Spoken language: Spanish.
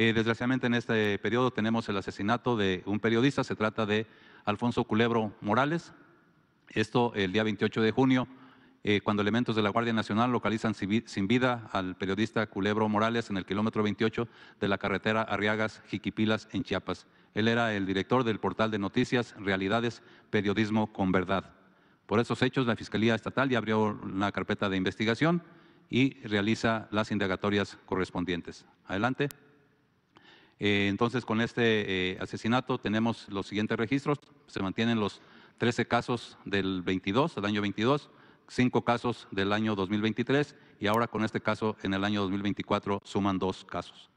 Eh, desgraciadamente en este periodo tenemos el asesinato de un periodista, se trata de Alfonso Culebro Morales. Esto el día 28 de junio, eh, cuando elementos de la Guardia Nacional localizan sin vida al periodista Culebro Morales en el kilómetro 28 de la carretera Arriagas-Jiquipilas en Chiapas. Él era el director del portal de noticias Realidades Periodismo con Verdad. Por esos hechos, la Fiscalía Estatal ya abrió la carpeta de investigación y realiza las indagatorias correspondientes. Adelante. Eh, entonces, con este eh, asesinato tenemos los siguientes registros. Se mantienen los 13 casos del 22, del año 22, 5 casos del año 2023 y ahora con este caso en el año 2024 suman dos casos.